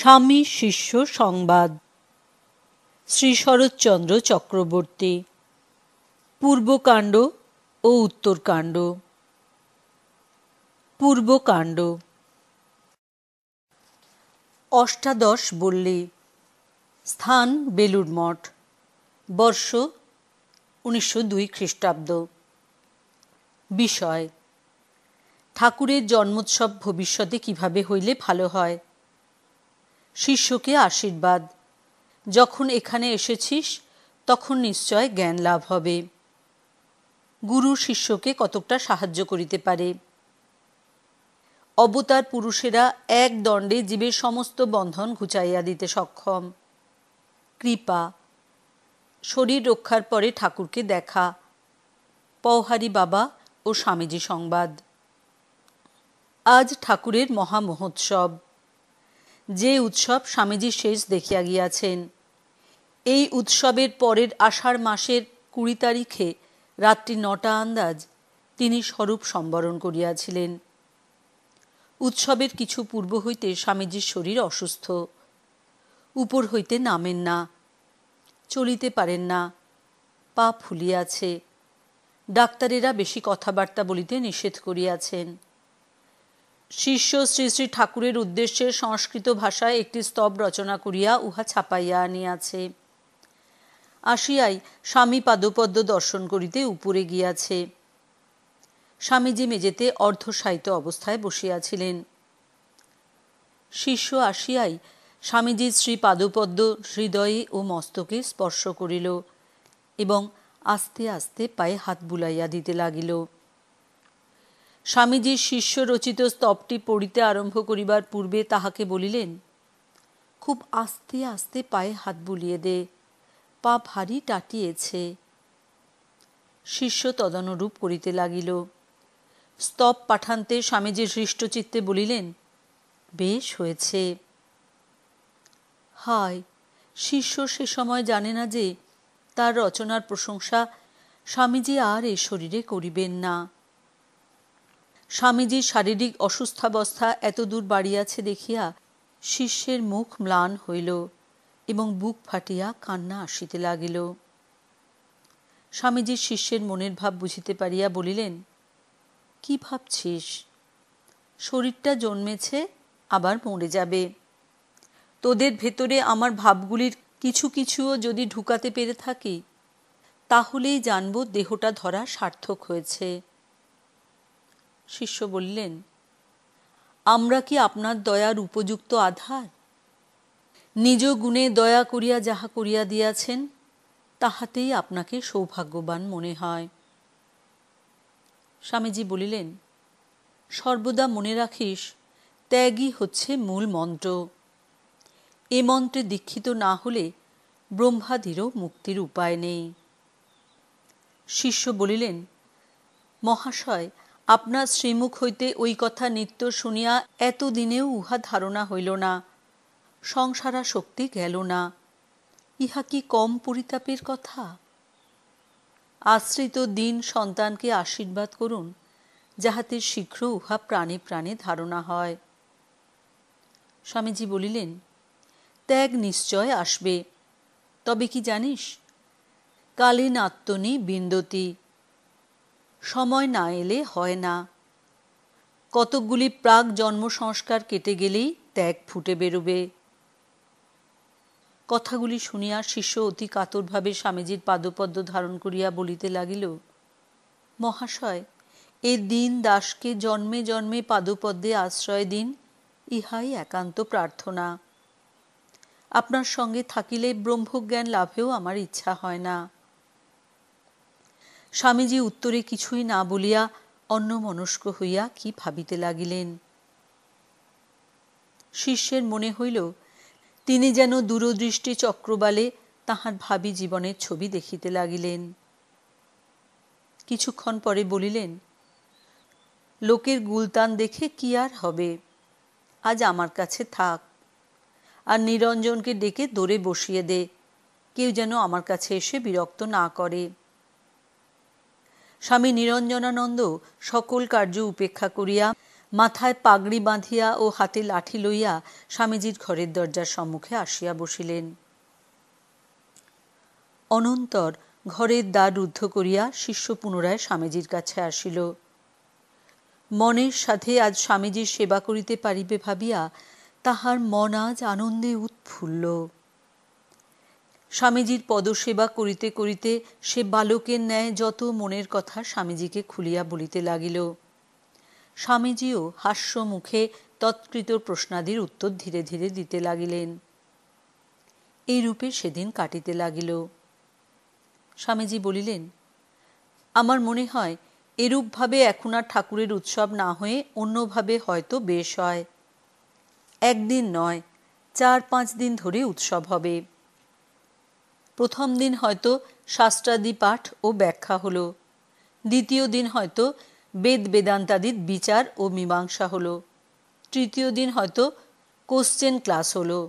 স্বামী শিষ্য সংবাদ শ্রী শরৎচন্দ্র চক্রবর্তী পূর্বকাণ্ড ও উত্তরকাণ্ড পূর্বকাণ্ড অষ্টাদশ বললে স্থান বেলুর মঠ বর্ষ উনিশশো দুই খ্রিস্টাব্দ বিষয় ঠাকুরের জন্মোৎসব ভবিষ্যতে কিভাবে হইলে ভালো হয় শিষ্যকে আশীর্বাদ যখন এখানে এসেছিস তখন নিশ্চয় জ্ঞান লাভ হবে গুরু শিষ্যকে কতকটা সাহায্য করিতে পারে অবতার পুরুষেরা এক দণ্ডে জীবের সমস্ত বন্ধন ঘুচাইয়া দিতে সক্ষম কৃপা শরীর রক্ষার পরে ঠাকুরকে দেখা পওহারি বাবা ও স্বামীজি সংবাদ আজ ঠাকুরের মহামহোৎসব যে উৎসব স্বামীজি শেষ দেখিয়া গিয়াছেন এই উৎসবের পরের আষাঢ় মাসের কুড়ি তারিখে রাত্রি নটা আন্দাজ তিনি স্বরূপ সম্বরণ করিয়াছিলেন উৎসবের কিছু পূর্ব হইতে স্বামীজির শরীর অসুস্থ উপর হইতে নামেন না চলিতে পারেন না পা ফুলিয়াছে ডাক্তারেরা বেশি কথাবার্তা বলিতে নিষেধ করিয়াছেন শিষ্য শ্রী শ্রী ঠাকুরের উদ্দেশ্যে সংস্কৃত ভাষায় একটি স্তব রচনা করিয়া উহা ছাপাইয়া আনিয়াছে আসিয়াই স্বামী পাদপদ্ম দর্শন করিতে উপরে গিয়াছে স্বামীজি মেজেতে অর্ধসায়িত অবস্থায় বসিয়াছিলেন শিষ্য আসিয়াই স্বামীজি শ্রী পাদপদ্ম হৃদয়ে ও মস্তকে স্পর্শ করিল এবং আস্তে আস্তে পায়ে হাত বুলাইয়া দিতে লাগিল স্বামীজির শিষ্য রচিত স্তবটি পড়িতে আরম্ভ করিবার পূর্বে তাহাকে বলিলেন খুব আস্তে আস্তে পায়ে হাত বুলিয়ে দে পা ভারী টাটিয়েছে শিষ্য তদনুরূপ করিতে লাগিল স্তব পাঠান্তে স্বামীজির হৃষ্টচিত্তে বলিলেন বেশ হয়েছে হয় শিষ্য সে সময় জানে না যে তার রচনার প্রশংসা স্বামীজি আর এই শরীরে করিবেন না স্বামীজির শারীরিক অসুস্থাবস্থা এতদূর বাড়িয়াছে দেখিয়া শিষ্যের মুখ ম্লান হইল এবং বুক ফাটিয়া কান্না আসিতে লাগিল স্বামীজির শিষ্যের মনের ভাব বুঝিতে পারিয়া বলিলেন কি ভাবছিস শরীরটা জন্মেছে আবার মরে যাবে তোদের ভেতরে আমার ভাবগুলির কিছু কিছুও যদি ঢুকাতে পেরে থাকি তাহলেই জানব দেহটা ধরা সার্থক হয়েছে শিষ্য বললেন আমরা কি আপনার দয়ার উপযুক্ত আধার নিজ গুণে দয়া করিয়া যাহা করিয়া দিয়াছেন তাহাতেই আপনাকে সৌভাগ্যবান মনে হয় স্বামীজি বলিলেন সর্বদা মনে রাখিস ত্যাগই হচ্ছে মূল মন্ত্র এ মন্ত্রে দীক্ষিত না হলে ব্রহ্মাদিরও মুক্তির উপায় নেই শিষ্য বলিলেন মহাশয় আপনার শ্রীমুখ হইতে ওই কথা নিত্য শুনিয়া এতদিনেও উহা ধারণা হইল না সংসারা শক্তি গেল না ইহা কি কম পরিতাপের কথা আশ্রিত দিন সন্তানকে আশীর্বাদ করুন যাহাতে শীঘ্র উহা প্রাণে প্রাণে ধারণা হয় স্বামীজি বলিলেন ত্যাগ নিশ্চয় আসবে তবে কি জানিস কালী আত্মনি বিন্দতি সময় না এলে হয় না কতকগুলি প্রাক জন্ম সংস্কার কেটে গেলেই ত্যাগ ফুটে বেরোবে কথাগুলি শুনিয়া শিষ্য অতি কাতরভাবে স্বামীজির পাদপদ্ম ধারণ করিয়া বলিতে লাগিল মহাশয় এ দিন দাসকে জন্মে জন্মে পাদপদ্মে আশ্রয় দিন ইহাই একান্ত প্রার্থনা আপনার সঙ্গে থাকিলে ব্রহ্মজ্ঞান লাভেও আমার ইচ্ছা হয় না স্বামীজি উত্তরে কিছুই না বলিয়া অন্যমনস্ক হইয়া কি ভাবিতে লাগিলেন শিষ্যের মনে হইল তিনি যেন দূরদৃষ্টি চক্রবালে তাহার ভাবি জীবনের ছবি দেখিতে লাগিলেন কিছুক্ষণ পরে বলিলেন লোকের গুলতান দেখে কি আর হবে আজ আমার কাছে থাক আর নিরঞ্জনকে ডেকে দৌড়ে বসিয়ে দে কেউ যেন আমার কাছে এসে বিরক্ত না করে স্বামী নিরঞ্জনানন্দ সকল কার্য উপেক্ষা করিয়া মাথায় পাগড়ি বাঁধিয়া ও হাতে লাঠি লইয়া স্বামীজির ঘরের দরজার সম্মুখে আসিয়া বসিলেন অনন্তর ঘরের দ্বার রুদ্ধ করিয়া শিষ্য পুনরায় স্বামীজির কাছে আসিল মনের সাথে আজ স্বামীজির সেবা করিতে পারিবে ভাবিয়া তাহার মন আজ আনন্দে উৎফুল্ল স্বামীজির পদসেবা করিতে করিতে সে বালকের ন্যায় যত মনের কথা স্বামীজিকে খুলিয়া বলিতে লাগিল স্বামীজিও হাস্যমুখে তৎকৃত প্রশ্নাদির উত্তর ধীরে ধীরে দিতে লাগিলেন এই রূপে সেদিন কাটিতে লাগিল স্বামীজি বলিলেন আমার মনে হয় এরূপভাবে এখন আর ঠাকুরের উৎসব না হয়ে অন্যভাবে হয়তো বেশ হয় একদিন নয় চার পাঁচ দিন ধরে উৎসব হবে প্রথম দিন হয়তো শাস্ত্রাদি পাঠ ও ব্যাখ্যা হলো দ্বিতীয় দিন হয়তো বেদ বেদান্তাদির বিচার ও মীমাংসা হলো তৃতীয় দিন হয়তো কোশ্চেন ক্লাস হলো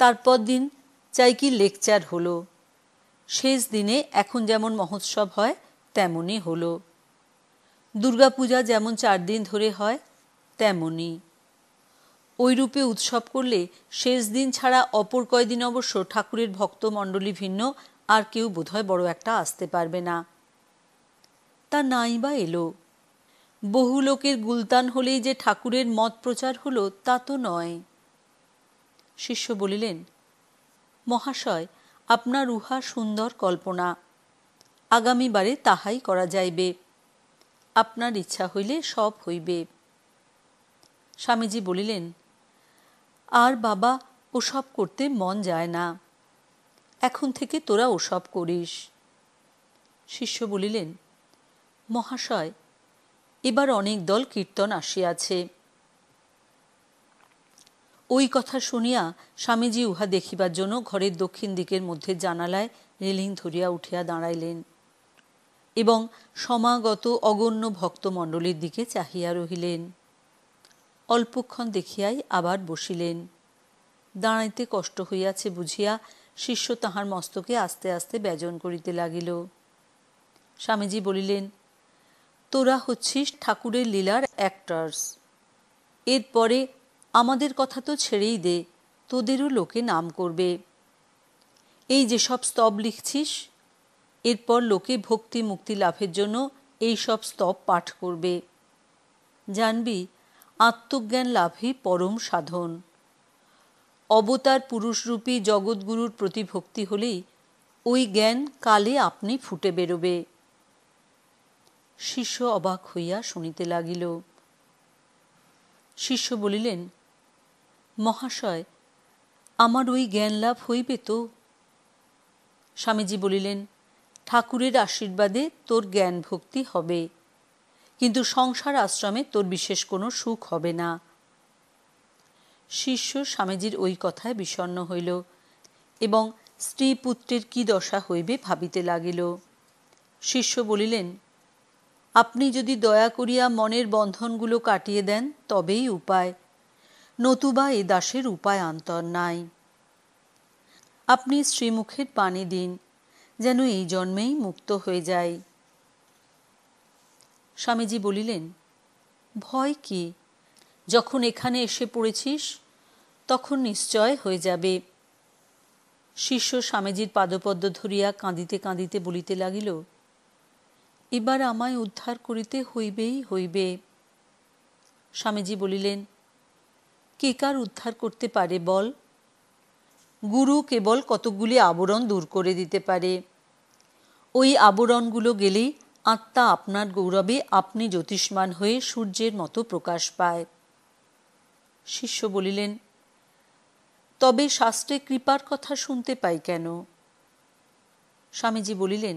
তারপর দিন চাই কি লেকচার হলো শেষ দিনে এখন যেমন মহোৎসব হয় তেমনই হলো দুর্গাপূজা যেমন চার দিন ধরে হয় তেমনই ওইরূপে উৎসব করলে শেষ দিন ছাড়া অপর কয়দিন অবশ্য ঠাকুরের ভক্তমণ্ডলী ভিন্ন আর কেউ বোধহয় বড় একটা আসতে পারবে না তা নাই বা এলো বহু লোকের গুলতান হলেই যে ঠাকুরের মত প্রচার হল তা তো নয় শিষ্য বলিলেন মহাশয় আপনার উহা সুন্দর কল্পনা আগামীবারে তাহাই করা যাইবে আপনার ইচ্ছা হইলে সব হইবে স্বামীজি বলিলেন আর বাবা ওসব করতে মন যায় না এখন থেকে তোরা ওসব করিস শিষ্য বলিলেন মহাশয় এবার অনেক দল কীর্তন আসিয়াছে ওই কথা শুনিয়া স্বামীজি উহা দেখিবার জন্য ঘরের দক্ষিণ দিকের মধ্যে জানালায় রেলিং ধরিয়া উঠিয়া দাঁড়াইলেন এবং সমাগত অগণ্য ভক্তমণ্ডলীর দিকে চাহিয়া রহিলেন অল্পক্ষণ দেখিয়াই আবার বসিলেন দাঁড়াইতে কষ্ট হইয়াছে বুঝিয়া শিষ্য তাহার মস্তকে আস্তে আস্তে ব্যজন করিতে লাগিল স্বামীজি বলিলেন তোরা হচ্ছিস ঠাকুরের লীলার অ্যাক্টার্স এরপরে আমাদের কথা তো ছেড়েই দে তোদেরও লোকে নাম করবে এই যে সব স্তব লিখছিস এরপর লোকে ভক্তি মুক্তি লাভের জন্য এই সব স্তব পাঠ করবে জানবি আত্মজ্ঞান লাভই পরম সাধন অবতার পুরুষরূপী জগৎগুরুর প্রতি ভক্তি হলেই ওই জ্ঞান কালে আপনি ফুটে বেরোবে শিষ্য অবাক হইয়া শুনিতে লাগিল শিষ্য বলিলেন মহাশয় আমার ওই জ্ঞান লাভ হইবে তো স্বামীজি বলিলেন ঠাকুরের আশীর্বাদে তোর জ্ঞান ভক্তি হবে কিন্তু সংসার আশ্রমে তোর বিশেষ কোনো সুখ হবে না শিষ্য স্বামীজির ওই কথায় বিষণ্ন হইল এবং স্ত্রী পুত্রের কি দশা হইবে ভাবিতে লাগিল শিষ্য বলিলেন আপনি যদি দয়া করিয়া মনের বন্ধনগুলো কাটিয়ে দেন তবেই উপায় নতুবা এ দাসের উপায় অন্তর নাই আপনি শ্রীমুখের পানি দিন যেন এই জন্মেই মুক্ত হয়ে যাই স্বামীজি বলিলেন ভয় কি যখন এখানে এসে পড়েছিস তখন নিশ্চয় হয়ে যাবে শিষ্য স্বামীজির পাদপদ্ম ধরিয়া কাঁদিতে কাঁদিতে বলিতে লাগিল এবার আমায় উদ্ধার করিতে হইবেই হইবে স্বামীজি বলিলেন কে কার উদ্ধার করতে পারে বল গুরু কেবল কতকগুলি আবরণ দূর করে দিতে পারে ওই আবরণগুলো গেলেই আত্মা আপনার গৌরবে আপনি জ্যোতিষ্মান হয়ে সূর্যের মতো প্রকাশ পায় শিষ্য বলিলেন তবে শাস্ত্রে কৃপার কথা শুনতে পাই কেন স্বামীজি বলিলেন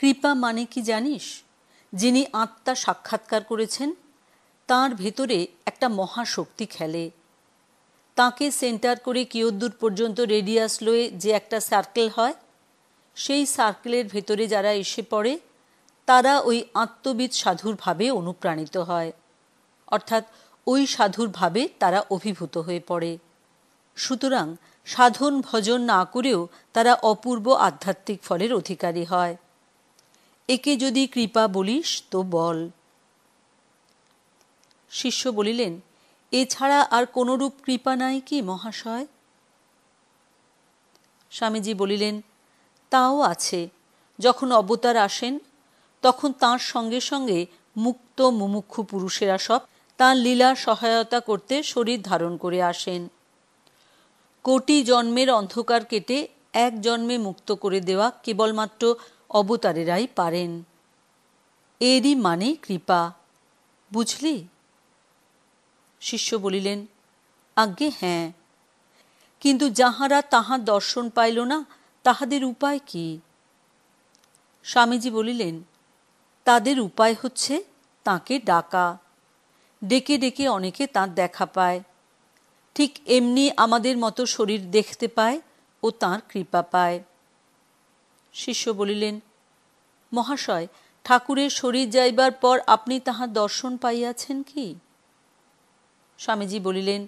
কৃপা মানে কি জানিস যিনি আত্মা সাক্ষাৎকার করেছেন তার ভেতরে একটা মহাশক্তি খেলে তাকে সেন্টার করে কিয়দ্দূর পর্যন্ত রেডিয়াস লয়ে যে একটা সার্কেল হয় সেই সার্কেলের ভেতরে যারা এসে পড়ে তারা ওই আত্মবিদ সাধুরভাবে অনুপ্রাণিত হয় অর্থাৎ ওই সাধুরভাবে তারা অভিভূত হয়ে পড়ে সুতরাং সাধন ভজন না করেও তারা অপূর্ব আধ্যাত্মিক ফলের অধিকারী হয় একে যদি কৃপা বলিস তো বল শিষ্য বলিলেন এছাড়া আর কোনরূপ কৃপা নাই কি মহাশয় স্বামীজি বলিলেন তাও আছে যখন অবতার আসেন তখন তার সঙ্গে সঙ্গে মুক্ত মুমুক্ষ পুরুষেরা সব তাঁর লীলা সহায়তা করতে শরীর ধারণ করে আসেন কোটি জন্মের অন্ধকার কেটে এক জন্মে মুক্ত করে দেওয়া কেবলমাত্র অবতারেরাই পারেন এরই মানে কৃপা বুঝলি শিষ্য বলিলেন আজ্ঞে হ্যাঁ কিন্তু যাহারা তাহার দর্শন পাইল না তাহাদের উপায় কি স্বামীজি বলিলেন তাদের উপায় হচ্ছে তাকে ডাকা ডেকে ডেকে অনেকে তাঁর দেখা পায় ঠিক এমনি আমাদের মতো শরীর দেখতে পায় ও তাঁর কৃপা পায় শিষ্য বলিলেন মহাশয় ঠাকুরের শরীর যাইবার পর আপনি তাহার দর্শন পাইয়াছেন কি স্বামীজি বলিলেন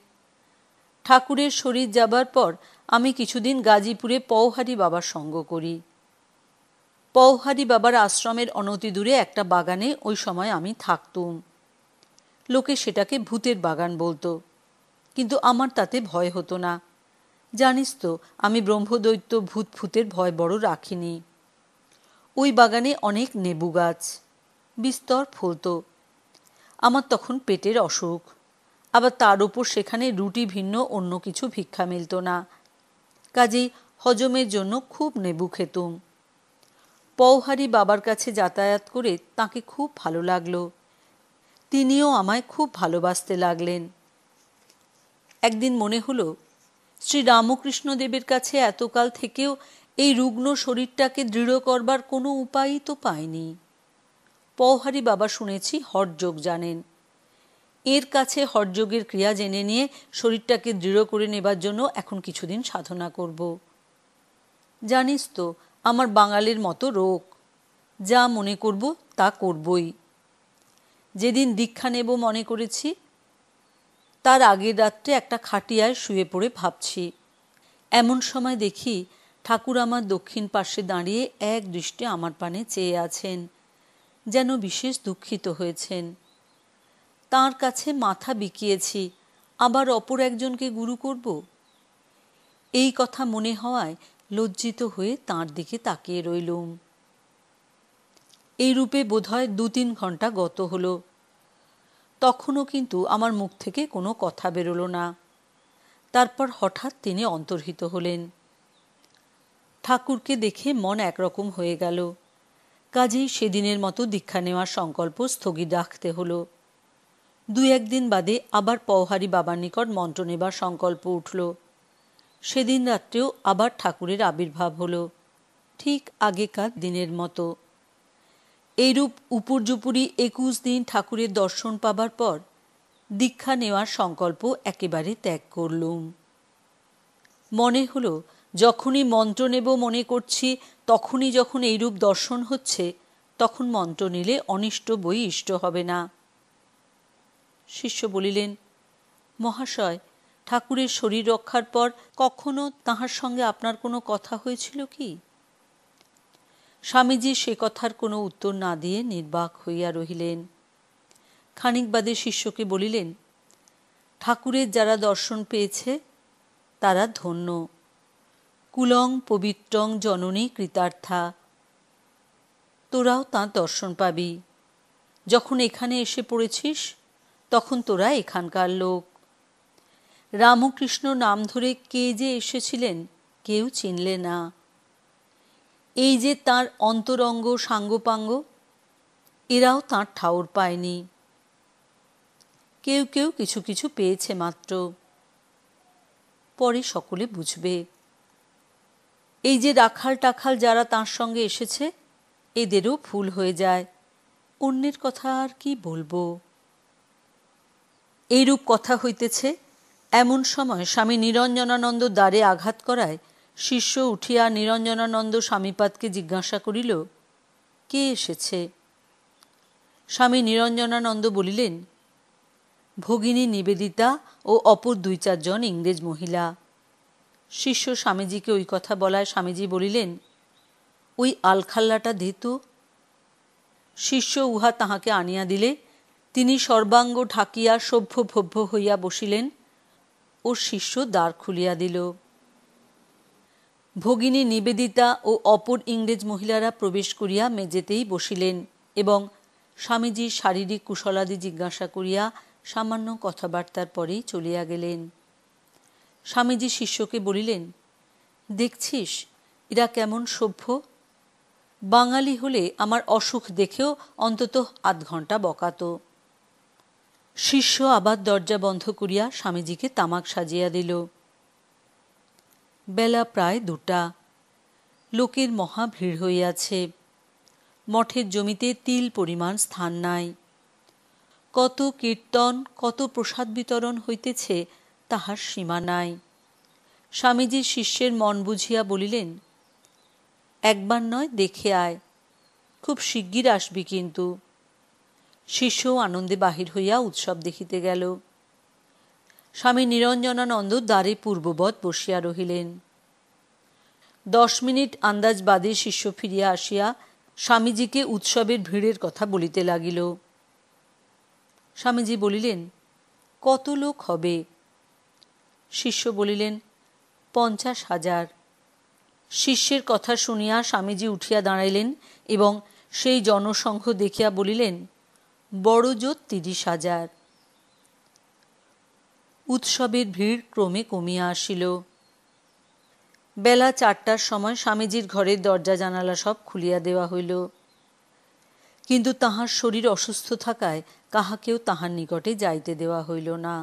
ঠাকুরের শরীর যাবার পর আমি কিছুদিন গাজীপুরে পৌহারি বাবার সঙ্গ করি পৌহারি বাবার আশ্রমের অনতি দূরে একটা বাগানে ওই সময় আমি থাকতুম লোকে সেটাকে ভূতের বাগান বলতো কিন্তু আমার তাতে ভয় হতো না জানিস তো আমি ব্রহ্মদৈত্য ভূত ফুতের ভয় বড় রাখিনি ওই বাগানে অনেক নেবু গাছ বিস্তর ফলত আমার তখন পেটের অসুখ আবার তার ওপর সেখানে রুটি ভিন্ন অন্য কিছু ভিক্ষা মিলত না কাজেই হজমের জন্য খুব নেবু খেতুম পৌহারি বাবার কাছে যাতায়াত করে তাকে খুব ভালো লাগলো তিনিও আমায় খুব ভালোবাসতে লাগলেন একদিন মনে হলো শ্রী রামকৃষ্ণদেবের কাছে এতকাল থেকেও এই রুগ্ন শরীরটাকে দৃঢ় করবার কোনো উপায়ই তো পায়নি পৌহারি বাবা শুনেছি হরযোগ জানেন এর কাছে হরযোগের ক্রিয়া জেনে নিয়ে শরীরটাকে দৃঢ় করে নেবার জন্য এখন কিছুদিন সাধনা করব জানিস তো আমার বাঙালির মতো রোগ যা মনে করব তা করবই যেদিন দীক্ষা নেব মনে করেছি তার আগের রাত্রে একটা খাটিয়ায় শুয়ে পড়ে ভাবছি এমন সময় দেখি ঠাকুর আমার দক্ষিণ পাশে দাঁড়িয়ে এক দৃষ্টি আমার পানে চেয়ে আছেন যেন বিশেষ দুঃখিত হয়েছেন তার কাছে মাথা বিকিয়েছি আবার অপর একজনকে গুরু করব এই কথা মনে হওয়ায় লজ্জিত হয়ে তার দিকে তাকিয়ে রইলুম এই রূপে বোধহয় দু তিন ঘন্টা গত হলো তখনও কিন্তু আমার মুখ থেকে কোনো কথা বেরোলো না তারপর হঠাৎ তিনি অন্তর্হিত হলেন ঠাকুরকে দেখে মন একরকম হয়ে গেল কাজেই সেদিনের মতো দীক্ষা নেওয়ার সংকল্প স্থগিত রাখতে হলো দু একদিন বাদে আবার পওহারি বাবার নিকট মন্ত্র নেবার সংকল্প উঠল সেদিন রাত্রেও আবার ঠাকুরের আবির্ভাব হলো ঠিক আগেকার দিনের মতো এইরূপ উপর্যুপুরি একুশ দিন ঠাকুরের দর্শন পাবার পর দীক্ষা নেওয়ার সংকল্প একেবারে ত্যাগ করলুম মনে হলো যখনই মন্ত্র নেব মনে করছি তখনই যখন এইরূপ দর্শন হচ্ছে তখন মন্ত্র নিলে অনিষ্ট বই ইষ্ট হবে না শিষ্য বলিলেন মহাশয় ঠাকুরের শরীর রক্ষার পর কখনো তাহার সঙ্গে আপনার কোনো কথা হয়েছিল কি স্বামীজি সে কথার কোনো উত্তর না দিয়ে নির্বাক হইয়া রহিলেন খানিকবাদে শিষ্যকে বলিলেন ঠাকুরের যারা দর্শন পেয়েছে তারা ধন্য কুলং পবিত্রং জননী কৃতার্থা তোরাও তাঁর দর্শন পাবি যখন এখানে এসে পড়েছিস তখন তোরা এখানকার লোক রামকৃষ্ণ নাম ধরে কে যে এসেছিলেন কেউ চিনলে না এই যে তার অন্তরঙ্গ সাঙ্গপাঙ্গ এরাও তার ঠাউর পায়নি কেউ কেউ কিছু কিছু পেয়েছে মাত্র পরে সকলে বুঝবে এই যে রাখাল টাখাল যারা তার সঙ্গে এসেছে এদেরও ফুল হয়ে যায় অন্যের কথা আর কি বলবো এইরূপ কথা হইতেছে এমন সময় স্বামী নিরঞ্জনানন্দ দ্বারে আঘাত করায় শিষ্য উঠিয়া নিরঞ্জনানন্দ স্বামীপাদকে জিজ্ঞাসা করিল কে এসেছে স্বামী নিরঞ্জনানন্দ বলিলেন ভগিনী নিবেদিতা ও অপর দুই চারজন ইংরেজ মহিলা শিষ্য স্বামীজিকে ওই কথা বলায় স্বামীজি বলিলেন ওই আলখাল্লাটা ধেতু শিষ্য উহা তাহাকে আনিয়া দিলে তিনি সর্বাঙ্গ ঢাকিয়া সভ্য ভব্য হইয়া বসিলেন ও শিষ্য দ্বার খুলিয়া দিল ভগিনী নিবেদিতা ও অপর ইংরেজ মহিলারা প্রবেশ করিয়া মেজেতেই বসিলেন এবং স্বামীজির শারীরিক কুশলাদি জিজ্ঞাসা করিয়া সামান্য কথাবার্তার পরেই চলিয়া গেলেন স্বামীজি শিষ্যকে বলিলেন দেখছিস এরা কেমন সভ্য বাঙালি হলে আমার অসুখ দেখেও অন্তত আধ ঘন্টা বকাত শিষ্য আবার দরজা বন্ধ করিয়া স্বামীজিকে তামাক সাজিয়া দিল বেলা প্রায় দুটা লোকের মহা ভিড় হইয়াছে মঠের জমিতে তিল পরিমাণ স্থান নাই কত কীর্তন কত প্রসাদ বিতরণ হইতেছে তাহার সীমা নাই স্বামীজি শিষ্যের মন বুঝিয়া বলিলেন একবার নয় দেখে আয় খুব শিগগির আসবি কিন্তু শিষ্য আনন্দে বাহির হইয়া উৎসব দেখিতে গেল স্বামী নিরঞ্জনানন্দ দ্বারে পূর্ববৎ বসিয়া রহিলেন দশ মিনিট আন্দাজ বাদে শিষ্য ফিরিয়া আসিয়া স্বামীজিকে উৎসবের ভিড়ের কথা বলিতে লাগিল স্বামীজি বলিলেন কত লোক হবে শিষ্য বলিলেন পঞ্চাশ হাজার শিষ্যের কথা শুনিয়া স্বামীজি উঠিয়া দাঁড়াইলেন এবং সেই জনসংঘ দেখিয়া বলিলেন বড়জোর তিরিশ হাজার উৎসবের ভিড় ক্রমে কমিয়া আসিল বেলা চারটার সময় স্বামীজির ঘরের দরজা জানালা সব খুলিয়া দেওয়া হইল কিন্তু তাহার শরীর অসুস্থ থাকায় কাহাকেও তাহার নিকটে যাইতে দেওয়া হইল না